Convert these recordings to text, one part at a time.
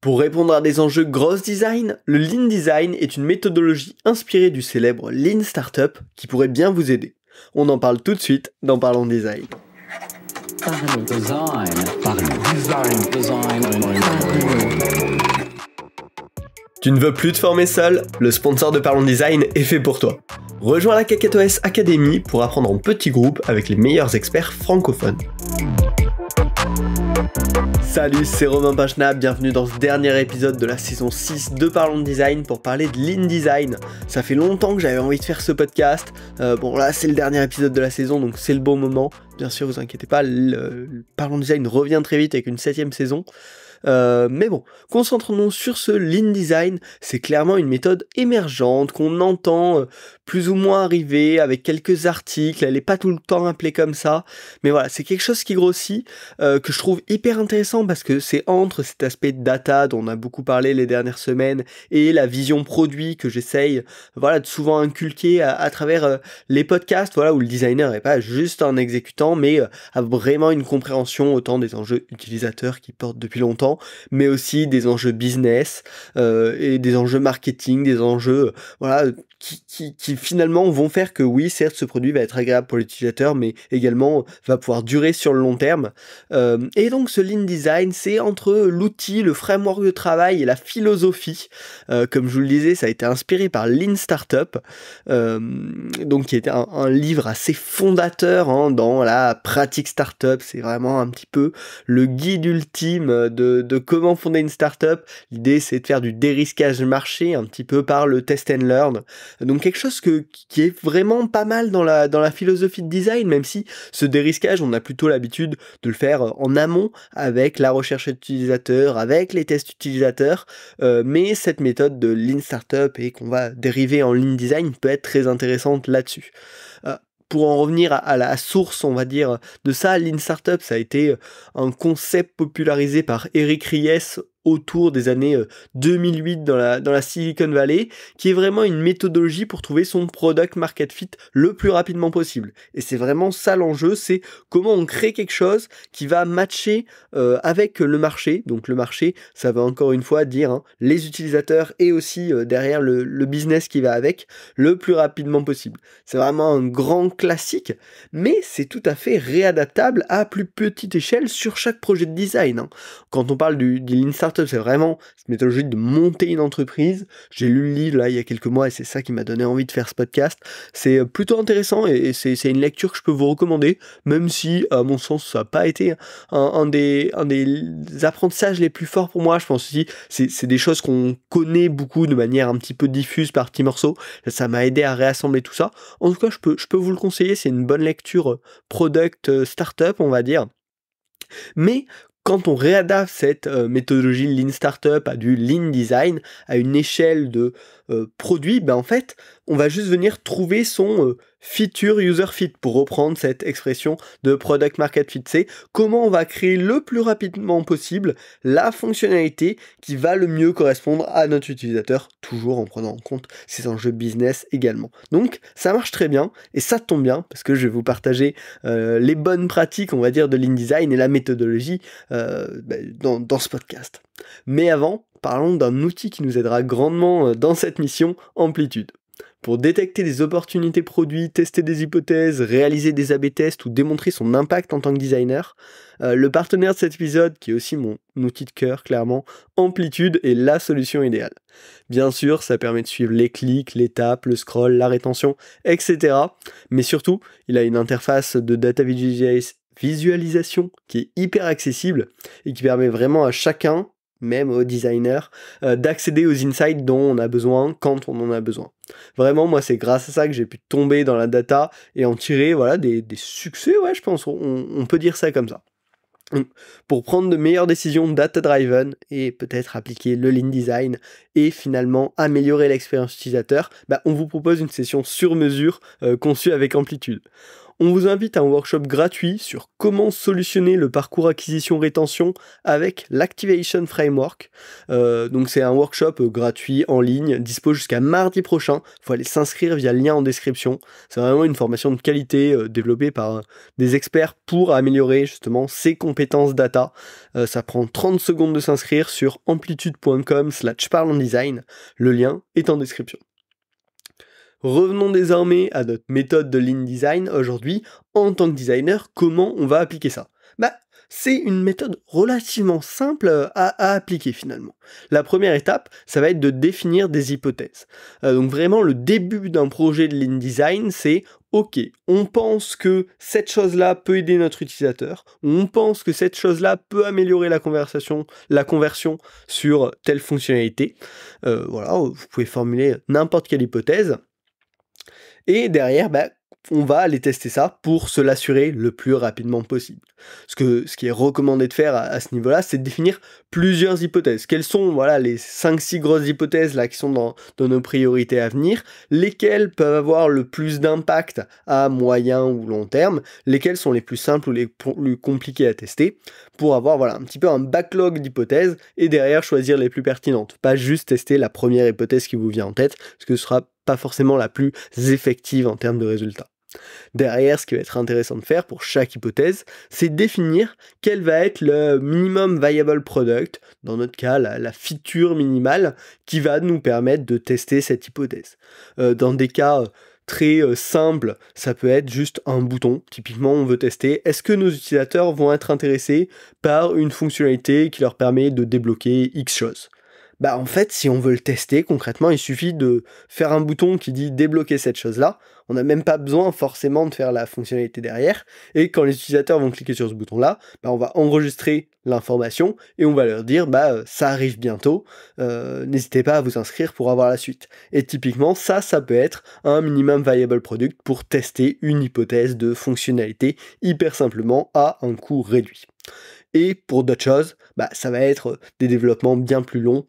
Pour répondre à des enjeux gross design, le Lean Design est une méthodologie inspirée du célèbre Lean Startup qui pourrait bien vous aider. On en parle tout de suite dans Parlons Design. Tu ne veux plus te former seul Le sponsor de Parlons Design est fait pour toi. Rejoins la K4S Academy pour apprendre en petit groupe avec les meilleurs experts francophones. Salut, c'est Romain Pachna, bienvenue dans ce dernier épisode de la saison 6 de Parlons de Design pour parler de l'InDesign. Ça fait longtemps que j'avais envie de faire ce podcast. Euh, bon là, c'est le dernier épisode de la saison, donc c'est le bon moment. Bien sûr, vous inquiétez pas, le, Parlons de Design revient très vite avec une septième saison. Euh, mais bon, concentrons-nous sur ce lean design. C'est clairement une méthode émergente qu'on entend euh, plus ou moins arriver avec quelques articles. Elle n'est pas tout le temps appelée comme ça. Mais voilà, c'est quelque chose qui grossit, euh, que je trouve hyper intéressant parce que c'est entre cet aspect data dont on a beaucoup parlé les dernières semaines et la vision produit que j'essaye voilà, de souvent inculquer à, travers les podcasts, voilà, où le designer n'est pas juste un exécutant, mais a vraiment une compréhension autant des enjeux utilisateurs qui portent depuis longtemps mais aussi des enjeux business euh, et des enjeux marketing, des enjeux euh, voilà qui, finalement vont faire que oui, certes, ce produit va être agréable pour l'utilisateur, mais également va pouvoir durer sur le long terme. Euh, et donc ce lean design, c'est entre l'outil, le framework de travail et la philosophie. comme je vous le disais, ça a été inspiré par Lean Startup, donc qui est un, livre assez fondateur hein, dans la pratique startup. C'est vraiment un petit peu le guide ultime de de, comment fonder une startup. L'idée, c'est de faire du dérisquage marché, un petit peu par le test and learn. Donc quelque chose que, qui est vraiment pas mal dans la, dans la philosophie de design, même si ce dérisquage, on a plutôt l'habitude de le faire euh, en amont avec la recherche utilisateur, avec les tests utilisateurs. Euh, mais cette méthode de lean startup et qu'on va dériver en lean design peut être très intéressante là-dessus. Euh, pour en revenir à, la source, on va dire, de ça, Lean Startup, ça a été euh, un concept popularisé par Eric Ries autour des années 2008 euh, dans la, dans la Silicon Valley, qui est vraiment une méthodologie pour trouver son product market fit le plus rapidement possible. Et c'est vraiment ça l'enjeu, c'est comment on crée quelque chose qui va matcher euh, avec le marché. Donc le marché, ça va encore une fois dire hein, les utilisateurs et aussi euh, derrière le, business qui va avec le plus rapidement possible. C'est vraiment un grand classique, mais c'est tout à fait réadaptable à plus petite échelle sur chaque projet de design. Hein. Quand on parle du, du Lean Startup c'est vraiment cette méthodologie de monter une entreprise. J'ai lu le livre là il y a quelques mois et c'est ça qui m'a donné envie de faire ce podcast. C'est euh, plutôt intéressant et c'est une lecture que je peux vous recommander, même si à mon sens ça n'a pas été un, des, des apprentissages les plus forts pour moi. Je pense aussi c'est des choses qu'on connaît beaucoup de manière un petit peu diffuse par petits morceaux. Ça m'a aidé à réassembler tout ça. En tout cas, je peux, je peux vous le conseiller. C'est une bonne lecture euh, product euh, startup, on va dire. Mais quand on réadapte cette euh, méthodologie Lean Startup à du Lean Design, à une échelle de euh, produit, produits, ben en fait, on va juste venir trouver son euh, feature user fit pour reprendre cette expression de product market fit. C'est comment on va créer le plus rapidement possible la fonctionnalité qui va le mieux correspondre à notre utilisateur, toujours en prenant en compte ses enjeux business également. Donc ça marche très bien et ça tombe bien parce que je vais vous partager euh, les bonnes pratiques, on va dire, de l'InDesign et la méthodologie euh, bah, dans ce podcast. Mais avant, parlons d'un outil qui nous aidera grandement dans cette mission, Amplitude pour détecter des opportunités produits, tester des hypothèses, réaliser des A-B tests ou démontrer son impact en tant que designer. Euh, le partenaire de cet épisode, qui est aussi mon outil de cœur clairement, Amplitude est la solution idéale. Bien sûr, ça permet de suivre les clics, les tapes, le scroll, la rétention, etc. Mais surtout, il a une interface de data visualisation qui est hyper accessible et qui permet vraiment à chacun même aux designers, euh, d'accéder aux insights dont on a besoin quand on en a besoin. Vraiment, moi, c'est grâce à ça que j'ai pu tomber dans la data et en tirer voilà, des, succès, ouais, je pense, on, peut dire ça comme ça. pour prendre de meilleures décisions data-driven et peut-être appliquer le lean design et finalement améliorer l'expérience utilisateur, bah, on vous propose une session sur mesure euh, conçue avec amplitude on vous invite à un workshop gratuit sur comment solutionner le parcours acquisition-rétention avec l'Activation Framework. Euh, donc c'est un workshop euh, gratuit en ligne, dispo jusqu'à mardi prochain. Il faut aller s'inscrire via le lien en description. C'est vraiment une formation de qualité euh, développée par des experts pour améliorer justement ses compétences data. ça prend 30 secondes de s'inscrire sur amplitude.com slash design. Le lien est en description. Revenons désormais à notre méthode de lean design aujourd'hui. En tant que designer, comment on va appliquer ça bah, c'est une méthode relativement simple euh, à, appliquer finalement. La première étape, ça va être de définir des hypothèses. Euh, donc vraiment le début d'un projet de lean design, c'est OK, on pense que cette chose-là peut aider notre utilisateur, on pense que cette chose-là peut améliorer la conversation, la conversion sur telle fonctionnalité. Euh, voilà, vous pouvez formuler n'importe quelle hypothèse. Et derrière, bah, on va aller tester ça pour se l'assurer le plus rapidement possible. Ce, que, ce qui est recommandé de faire à, ce niveau-là, c'est de définir plusieurs hypothèses. Quelles sont voilà, les 5-6 grosses hypothèses là, qui sont dans, nos priorités à venir, lesquelles peuvent avoir le plus d'impact à moyen ou long terme, lesquelles sont les plus simples ou les plus compliquées à tester, pour avoir voilà, un petit peu un backlog d'hypothèses et derrière choisir les plus pertinentes. Pas juste tester la première hypothèse qui vous vient en tête, ce que ce sera pas forcément la plus effective en termes de résultats. Derrière, ce qui va être intéressant de faire pour chaque hypothèse, c'est définir quel va être le minimum viable product, dans notre cas la, feature minimale, qui va nous permettre de tester cette hypothèse. Euh, dans des cas euh, très euh, simples, ça peut être juste un bouton. Typiquement, on veut tester est-ce que nos utilisateurs vont être intéressés par une fonctionnalité qui leur permet de débloquer X choses. Bah en fait, si on veut le tester concrètement, il suffit de faire un bouton qui dit débloquer cette chose-là. On n'a même pas besoin forcément de faire la fonctionnalité derrière. Et quand les utilisateurs vont cliquer sur ce bouton-là, bah, on va enregistrer l'information et on va leur dire bah euh, ça arrive bientôt. Euh, n'hésitez pas à vous inscrire pour avoir la suite. Et typiquement, ça, ça peut être un minimum viable product pour tester une hypothèse de fonctionnalité hyper simplement à un coût réduit. Et pour d'autres choses, bah, ça va être des développements bien plus longs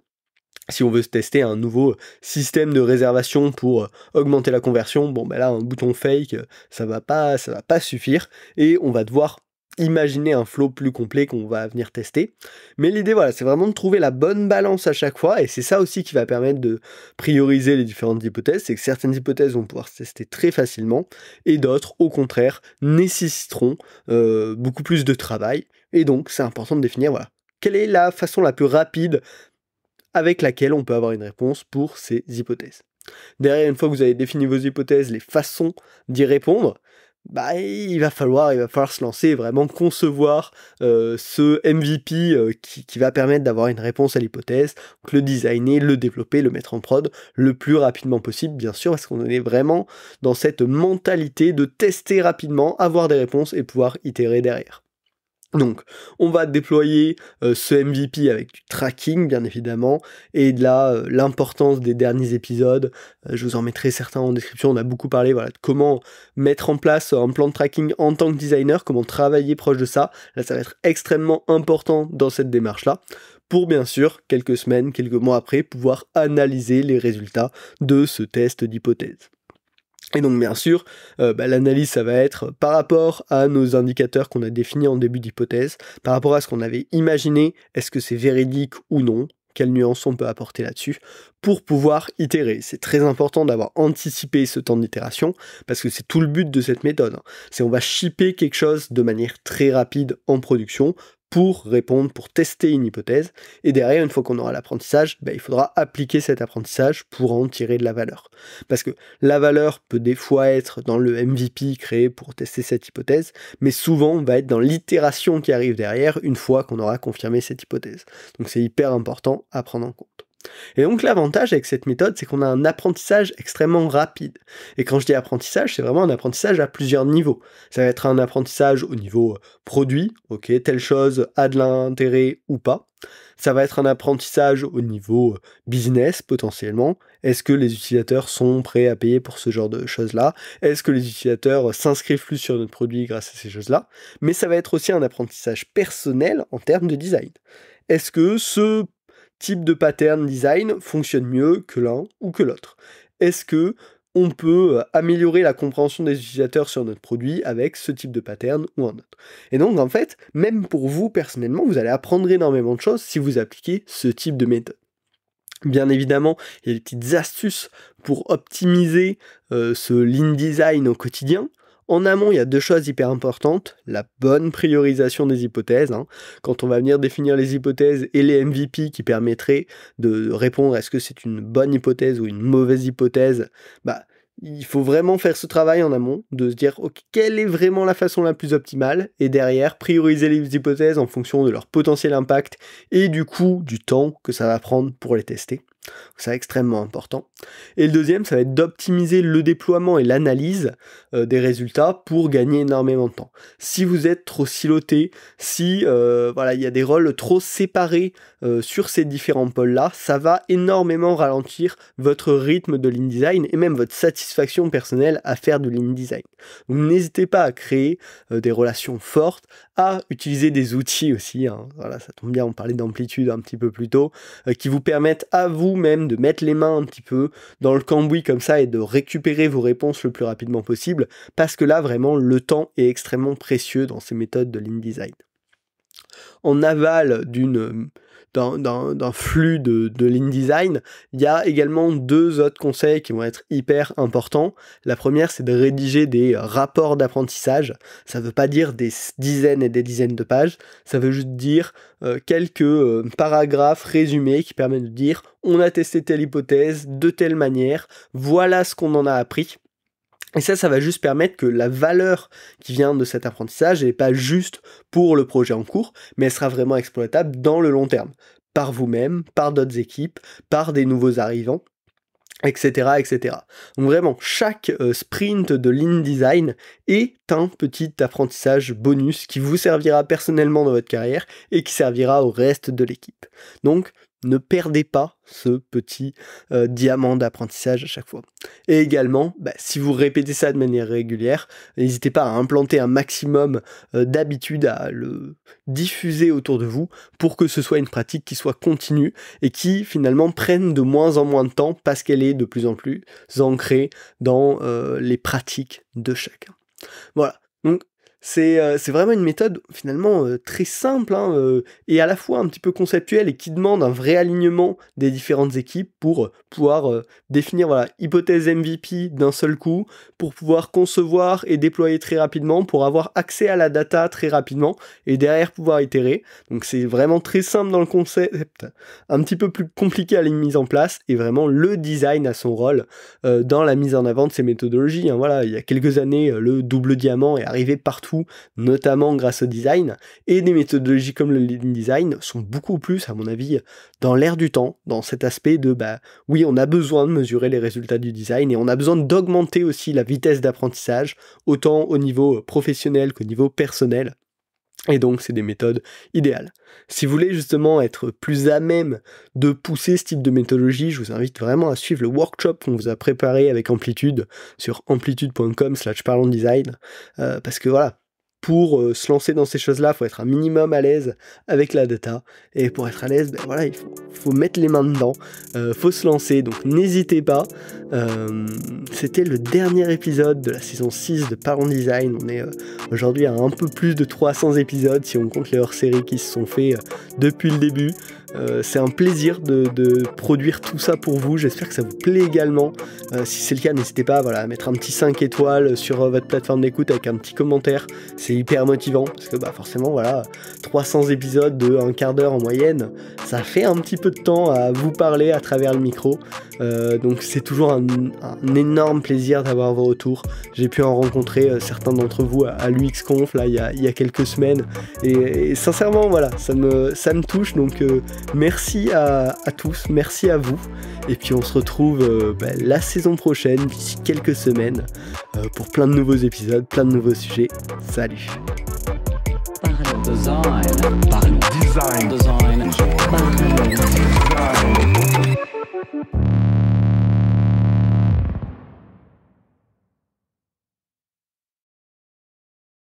si on veut tester un nouveau euh, système de réservation pour euh, augmenter la conversion, bon ben là un bouton fake, euh, ça va pas, ça va pas suffire et on va devoir imaginer un flow plus complet qu'on va venir tester. Mais l'idée, voilà, c'est vraiment de trouver la bonne balance à chaque fois, et c'est ça aussi qui va permettre de prioriser les différentes hypothèses, c'est que certaines hypothèses vont pouvoir se tester très facilement, et d'autres, au contraire, nécessiteront beaucoup plus de travail, et donc c'est important de définir, voilà, quelle est la façon la plus rapide avec laquelle on peut avoir une réponse pour ces hypothèses. Derrière, une fois que vous avez défini vos hypothèses, les façons d'y répondre, bah, il va falloir, il va falloir se lancer et vraiment concevoir euh, ce MVP euh, qui, qui, va permettre d'avoir une réponse à l'hypothèse, le designer, le développer, le mettre en prod le plus rapidement possible, bien sûr, parce qu'on est vraiment dans cette mentalité de tester rapidement, avoir des réponses et pouvoir itérer derrière. Donc, on va déployer euh, ce MVP avec du tracking, bien évidemment, et de là, euh, l'importance des derniers épisodes. Euh, je vous en mettrai certains en description. On a beaucoup parlé voilà, de comment mettre en place un plan de tracking en tant que designer, comment travailler proche de ça. Là, ça va être extrêmement important dans cette démarche-là, pour bien sûr, quelques semaines, quelques mois après, pouvoir analyser les résultats de ce test d'hypothèse. Et donc bien sûr, euh, bah, l'analyse, ça va être par rapport à nos indicateurs qu'on a définis en début d'hypothèse, par rapport à ce qu'on avait imaginé, est-ce que c'est véridique ou non, quelles nuances on peut apporter là-dessus pour pouvoir itérer. C'est très important d'avoir anticipé ce temps d'itération parce que c'est tout le but de cette méthode. Hein. C'est on va shipper quelque chose de manière très rapide en production pour répondre, pour tester une hypothèse. Et derrière, une fois qu'on aura l'apprentissage, ben, il faudra appliquer cet apprentissage pour en tirer de la valeur. Parce que la valeur peut des fois être dans le MVP créé pour tester cette hypothèse, mais souvent va être dans l'itération qui arrive derrière une fois qu'on aura confirmé cette hypothèse. Donc c'est hyper important à prendre en compte. Et donc l'avantage avec cette méthode, c'est qu'on a un apprentissage extrêmement rapide. Et quand je dis apprentissage, c'est vraiment un apprentissage à plusieurs niveaux. Ça va être un apprentissage au niveau euh, produit, ok, telle chose a de l'intérêt ou pas. Ça va être un apprentissage au niveau euh, business potentiellement. Est-ce que les utilisateurs sont prêts à payer pour ce genre de choses-là Est-ce que les utilisateurs euh, s'inscrivent plus sur notre produit grâce à ces choses-là Mais ça va être aussi un apprentissage personnel en termes de design. Est-ce que ce type de pattern design fonctionne mieux que l'un ou que l'autre Est-ce que on peut euh, améliorer la compréhension des utilisateurs sur notre produit avec ce type de pattern ou un autre. Et donc en fait, même pour vous personnellement, vous allez apprendre énormément de choses si vous appliquez ce type de méthode. Bien évidemment, il y a des petites astuces pour optimiser euh, ce lean design au quotidien. En amont, il y a deux choses hyper importantes. La bonne priorisation des hypothèses. Hein. quand on va venir définir les hypothèses et les MVP qui permettraient de répondre à ce que c'est une bonne hypothèse ou une mauvaise hypothèse, bah, il faut vraiment faire ce travail en amont, de se dire quelle est vraiment la façon la plus optimale, et derrière prioriser les hypothèses en fonction de leur potentiel impact et du coût du temps que ça va prendre pour les tester. C'est extrêmement important. Et le deuxième, ça va être d'optimiser le déploiement et l'analyse euh, des résultats pour gagner énormément de temps. Si vous êtes trop siloté, si euh, voilà, il y a des rôles trop séparés euh, sur ces différents pôles-là, ça va énormément ralentir votre rythme de l'InDesign et même votre satisfaction personnelle à faire de l'InDesign. n'hésitez pas à créer des relations fortes à utiliser des outils aussi, hein. voilà, ça tombe bien, on parlait d'amplitude un petit peu plus tôt, euh, qui vous permettent à vous-même de mettre les mains un petit peu dans le cambouis comme ça et de récupérer vos réponses le plus rapidement possible, parce que là, vraiment, le temps est extrêmement précieux dans ces méthodes de l'InDesign. En aval d'une d'un flux de, l'InDesign, il y a également deux autres conseils qui vont être hyper importants. La première, c'est de rédiger des euh, rapports d'apprentissage. Ça ne veut pas dire des dizaines et des dizaines de pages, ça veut juste dire euh, quelques euh, paragraphes résumés qui permettent de dire on a testé telle hypothèse de telle manière, voilà ce qu'on en a appris. Et ça, ça va juste permettre que la valeur qui vient de cet apprentissage n'est pas juste pour le projet en cours, mais elle sera vraiment exploitable dans le long terme, par vous-même, par d'autres équipes, par des nouveaux arrivants, etc., etc. Donc vraiment, chaque euh, sprint de l'InDesign design est un petit apprentissage bonus qui vous servira personnellement dans votre carrière et qui servira au reste de l'équipe. Donc ne perdez pas ce petit euh, diamant d'apprentissage à chaque fois. Et également, bah, si vous répétez ça de manière régulière, n'hésitez pas à implanter un maximum d'habitudes euh, d'habitude, à le diffuser autour de vous pour que ce soit une pratique qui soit continue et qui finalement prenne de moins en moins de temps parce qu'elle est de plus en plus ancrée dans euh, les pratiques de chacun. Voilà. Donc euh, c'est vraiment une méthode finalement euh, très simple hein, euh, et à la fois un petit peu conceptuelle et qui demande un vrai alignement des différentes équipes pour pouvoir définir voilà, hypothèse MVP d'un seul coup, pour pouvoir concevoir et déployer très rapidement, pour avoir accès à la data très rapidement et derrière pouvoir itérer. Donc c'est vraiment très simple dans le concept, un petit peu plus compliqué à la mise en place et vraiment le design a son rôle dans la mise en avant de ces méthodologies. Hein. Voilà, il y a quelques années, le double diamant est arrivé partout notamment grâce au design, et des méthodologies comme le design sont beaucoup plus, à mon avis, dans l'air du temps, dans cet aspect de, bah oui, on a besoin de mesurer les résultats du design et on a besoin d'augmenter aussi la vitesse d'apprentissage, autant au niveau professionnel qu'au niveau personnel. Et donc, c'est des méthodes idéales. Si vous voulez justement être plus à même de pousser ce type de méthodologie, je vous invite vraiment à suivre le workshop qu'on vous a préparé avec Amplitude sur amplitude.com slash parlons design. Euh, parce que voilà, pour euh, se lancer dans ces choses-là, il faut être un minimum à l'aise avec la data. Et pour être à l'aise, ben il faut, mettre les mains dedans, il euh, faut se lancer. Donc n'hésitez pas. Euh, c'était le dernier épisode de la saison 6 de Parent Design. On est aujourd'hui à un peu plus de 300 épisodes si on compte les hors-séries qui se sont faits depuis le début. Euh, c'est un plaisir de, produire tout ça pour vous. J'espère que ça vous plaît également. Euh, si c'est le cas, n'hésitez pas à mettre un petit 5 étoiles sur euh, votre plateforme d'écoute avec un petit commentaire. C'est hyper motivant parce que bah, forcément, voilà, 300 épisodes de un quart d'heure en moyenne, ça fait un petit peu de temps à vous parler à travers le micro. donc c'est toujours un, énorme plaisir d'avoir vos retours. J'ai pu en rencontrer certains d'entre vous à, l'UX l'UXConf là il y, a, quelques semaines. Et, et, sincèrement, voilà, ça me, ça me touche. Donc Merci à, tous, merci à vous. Et puis on se retrouve euh, bah, la saison prochaine, d'ici quelques semaines, euh, pour plein de nouveaux épisodes, plein de nouveaux sujets. Salut